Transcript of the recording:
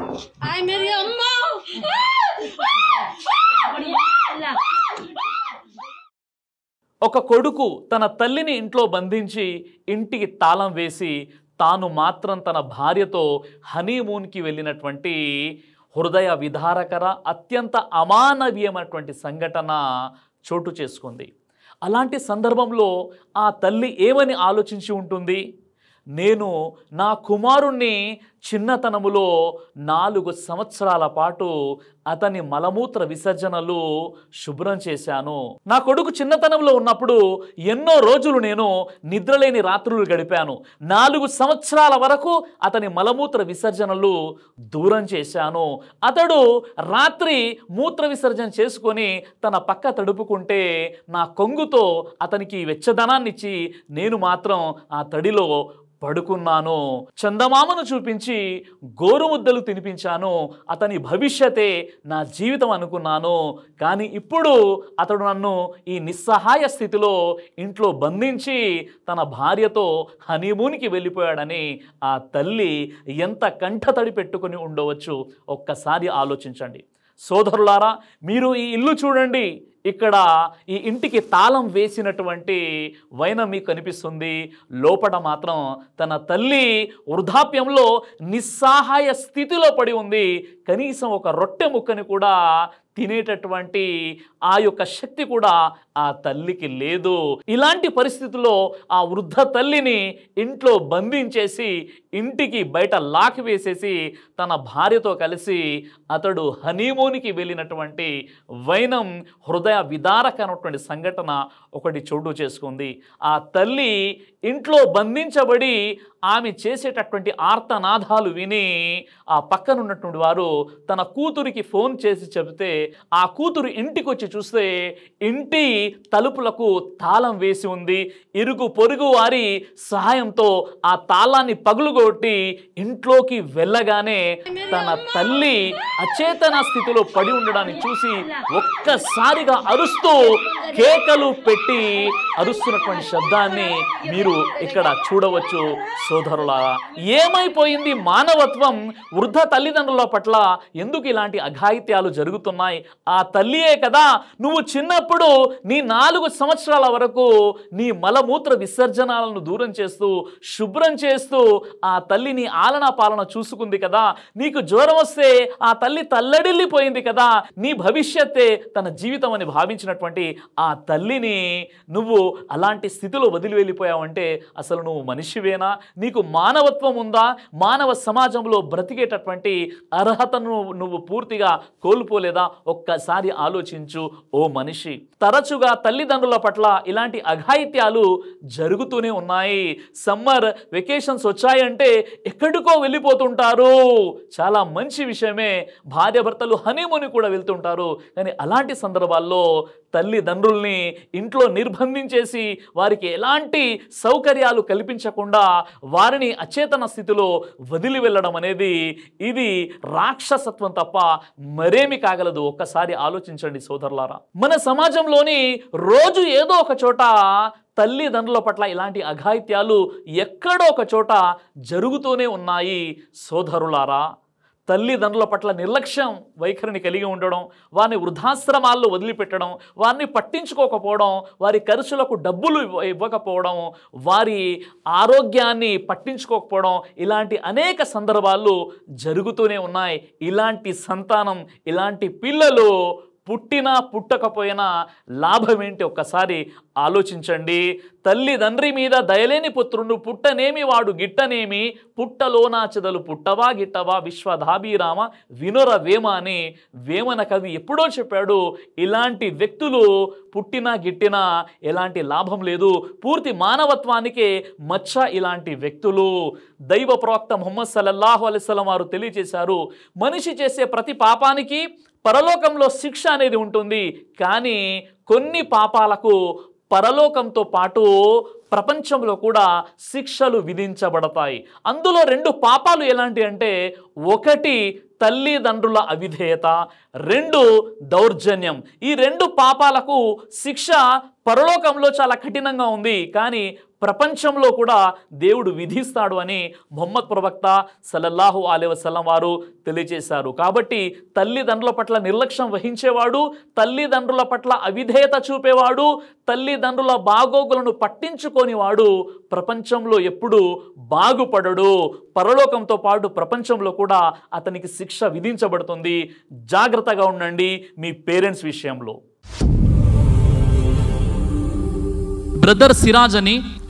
Ay, मेरी अम्मा ఒక కొడుకు తన తల్లిని ఇంట్లో బంధించి ఇంటికి తాళం వేసి తాను మాత్రం తన భార్యతో హనీమూన్కి వెళ్ళినటువంటి హృదయ విధారకర అత్యంత అమానవీయమైనటువంటి సంఘటన చోటు చేసుకుంది అలాంటి సందర్భంలో ఆ తల్లి ఏమని ఆలోచించి ఉంటుంది నేను నా కుమారుణ్ణి చిన్నతనములో నాలుగు సంవత్సరాల పాటు అతని మలమూత్ర విసర్జనలు శుభ్రం చేశాను నా కొడుకు చిన్నతనంలో ఉన్నప్పుడు ఎన్నో రోజులు నేను నిద్రలేని రాత్రులు గడిపాను నాలుగు సంవత్సరాల వరకు అతని మలమూత్ర విసర్జనలు దూరం చేశాను అతడు రాత్రి మూత్ర విసర్జన చేసుకొని తన పక్క తడుపుకుంటే నా కొంగుతో అతనికి వెచ్చదనాన్నిచ్చి నేను మాత్రం ఆ తడిలో పడుకున్నాను చందమామను చూపించి గోరుముద్దలు తినిపించాను అతని భవిష్యతే నా జీవితం అనుకున్నాను కానీ ఇప్పుడు అతడు నన్ను ఈ నిస్సహాయ స్థితిలో ఇంట్లో బంధించి తన భార్యతో హనీమూన్కి వెళ్ళిపోయాడని ఆ తల్లి ఎంత కంఠతడి పెట్టుకుని ఉండవచ్చు ఒక్కసారి ఆలోచించండి సోదరులారా మీరు ఈ ఇల్లు చూడండి ఇక్కడ ఈ ఇంటికి తాళం వేసినటువంటి వైన మీకు కనిపిస్తుంది లోపట మాత్రం తన తల్లి వృద్ధాప్యంలో నిస్సహాయ స్థితిలో పడి ఉంది కనీసం ఒక రొట్టె ముక్కని కూడా తినేటటువంటి ఆ యొక్క శక్తి కూడా ఆ తల్లికి లేదు ఇలాంటి పరిస్థితుల్లో ఆ వృద్ధ తల్లిని ఇంట్లో బంధించేసి ఇంటికి బయట లాక్ వేసేసి తన భార్యతో కలిసి అతడు హనీమూన్కి వెళ్ళినటువంటి వైనం హృదయ విదారకనటువంటి సంఘటన ఒకటి చోటు చేసుకుంది ఆ తల్లి ఇంట్లో బంధించబడి ఆమె చేసేటటువంటి ఆర్తనాదాలు విని ఆ పక్కనున్నటువంటి వారు తన కూతురికి ఫోన్ చేసి చెబితే ఆ కూతురు ఇంటికి వచ్చి చూస్తే ఇంటి తలుపులకు తాళం వేసి ఉంది ఇరుగు పొరుగు వారి సహాయంతో ఆ తాళాన్ని పగులుగొట్టి ఇంట్లోకి వెళ్ళగానే తన తల్లి అచేతన స్థితిలో పడి ఉండడాన్ని చూసి ఒక్కసారిగా అరుస్తూ కేకలు పెట్టి అరుస్తున్నటువంటి శబ్దాన్ని మీరు ఇక్కడ చూడవచ్చు సోదరులారా ఏమైపోయింది మానవత్వం వృద్ధ తల్లిదండ్రుల పట్ల ఎందుకు ఇలాంటి అఘాయిత్యాలు జరుగుతున్నాయి ఆ తల్లియే కదా నువ్వు చిన్నప్పుడు నీ నాలుగు సంవత్సరాల వరకు నీ మలమూత్ర విసర్జనాలను దూరం చేస్తూ శుభ్రం చేస్తూ ఆ తల్లిని ఆలనా పాలన చూసుకుంది కదా నీకు జ్వరం వస్తే ఆ తల్లి తల్లడిల్లిపోయింది కదా నీ భవిష్యత్తే తన జీవితం అని భావించినటువంటి ఆ తల్లిని నువ్వు అలాంటి స్థితిలో వదిలి వెళ్ళిపోయావంటే అసలు నువ్వు మనిషివేనా నీకు మానవత్వం ఉందా మానవ సమాజంలో బ్రతికేటటువంటి అర్హతను నువ్వు పూర్తిగా కోల్పోలేదా ఒక్కసారి ఆలోచించు ఓ మనిషి తరచుగా తల్లిదండ్రుల పట్ల ఇలాంటి అఘాయిత్యాలు జరుగుతూనే ఉన్నాయి సమ్మర్ వెకేషన్స్ వచ్చాయంటే ఎక్కడికో వెళ్ళిపోతుంటారు చాలా మంచి విషయమే భార్యభర్తలు హనీమోని కూడా వెళ్తుంటారు కానీ అలాంటి సందర్భాల్లో తల్లిదండ్రుల్ని ఇంట్లో నిర్బంధించి చేసి వారికి ఎలాంటి సౌకర్యాలు కల్పించకుండా వారిని అచేతన స్థితిలో వదిలి వెళ్ళడం అనేది ఇది రాక్షసత్వం తప్ప మరేమి కాగలదు ఒక్కసారి ఆలోచించండి సోదరులారా మన సమాజంలోని రోజు ఏదో ఒక చోట తల్లిదండ్రుల పట్ల ఇలాంటి అఘాయిత్యాలు ఎక్కడో ఒక చోట జరుగుతూనే ఉన్నాయి సోదరులారా తల్లిదండ్రుల పట్ల నిర్లక్ష్యం వైఖరిని కలిగి ఉండడం వారిని వృద్ధాశ్రమాల్లో వదిలిపెట్టడం వారిని పట్టించుకోకపోవడం వారి ఖర్చులకు డబ్బులు ఇవ్వకపోవడం వారి ఆరోగ్యాన్ని పట్టించుకోకపోవడం ఇలాంటి అనేక సందర్భాలు జరుగుతూనే ఉన్నాయి ఇలాంటి సంతానం ఇలాంటి పిల్లలు పుట్టినా పుట్టకపోయినా లాభం ఏంటి ఒక్కసారి ఆలోచించండి తల్లి తండ్రి మీద దయలేని పుత్రుడు పుట్టనేమి వాడు గిట్టనేమి పుట్టలోనాచదలు పుట్టవా గిట్టవా విశ్వధాభిరామ వినుర వేమ అని వేమన కవి ఎప్పుడో చెప్పాడు ఇలాంటి వ్యక్తులు పుట్టినా గిట్టినా ఎలాంటి లాభం లేదు పూర్తి మానవత్వానికే మచ్చ ఇలాంటి వ్యక్తులు దైవ ప్రవక్త ముహమ్మద్ సల్లల్లాహు అలెస్లం వారు తెలియజేశారు మనిషి చేసే ప్రతి పాపానికి పరలోకంలో శిక్ష అనేది ఉంటుంది కానీ కొన్ని పాపాలకు పరలోకంతో పాటు ప్రపంచంలో కూడా శిక్షలు విధించబడతాయి అందులో రెండు పాపాలు ఎలాంటి అంటే ఒకటి తల్లిదండ్రుల అవిధేయత రెండు దౌర్జన్యం ఈ రెండు పాపాలకు శిక్ష పరలోకంలో చాలా కఠినంగా ఉంది కానీ ప్రపంచంలో కూడా దేవుడు విధిస్తాడు అని మొహమ్మద్ ప్రవక్త సలల్లాహు అలీ వసలం వారు తెలియజేశారు కాబట్టి తల్లిదండ్రుల పట్ల నిర్లక్ష్యం వహించేవాడు తల్లిదండ్రుల పట్ల అవిధేయత చూపేవాడు తల్లిదండ్రుల బాగోగులను పట్టించుకొని వాడు ప్రపంచంలో ఎప్పుడు బాగుపడడు పరలోకంతో పాటు ప్రపంచంలో కూడా అతనికి శిక్ష విధించబడుతుంది జాగ్రత్తగా ఉండండి మీ పేరెంట్స్ విషయంలో బ్రదర్ సిరాజ్ అని